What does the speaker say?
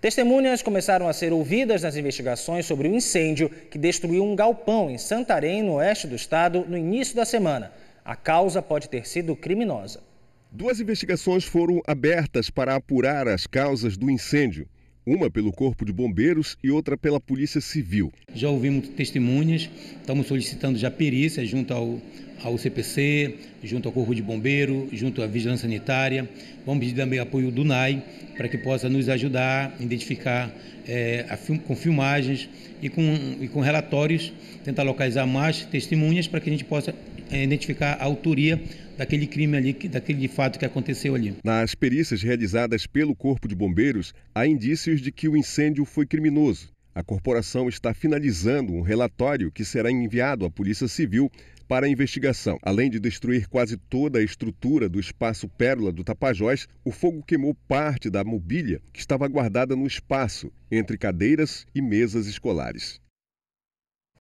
Testemunhas começaram a ser ouvidas nas investigações sobre o incêndio que destruiu um galpão em Santarém, no oeste do estado, no início da semana. A causa pode ter sido criminosa. Duas investigações foram abertas para apurar as causas do incêndio. Uma pelo Corpo de Bombeiros e outra pela Polícia Civil. Já ouvimos testemunhas, estamos solicitando já perícia junto ao, ao CPC, junto ao Corpo de Bombeiro, junto à Vigilância Sanitária. Vamos pedir também apoio do NAI para que possa nos ajudar a identificar é, a film, com filmagens e com, e com relatórios, tentar localizar mais testemunhas para que a gente possa eh, identificar a autoria daquele crime ali, daquele fato que aconteceu ali. Nas perícias realizadas pelo Corpo de Bombeiros, há indícios de que o incêndio foi criminoso. A corporação está finalizando um relatório que será enviado à Polícia Civil para a investigação. Além de destruir quase toda a estrutura do espaço Pérola do Tapajós, o fogo queimou parte da mobília que estava guardada no espaço, entre cadeiras e mesas escolares.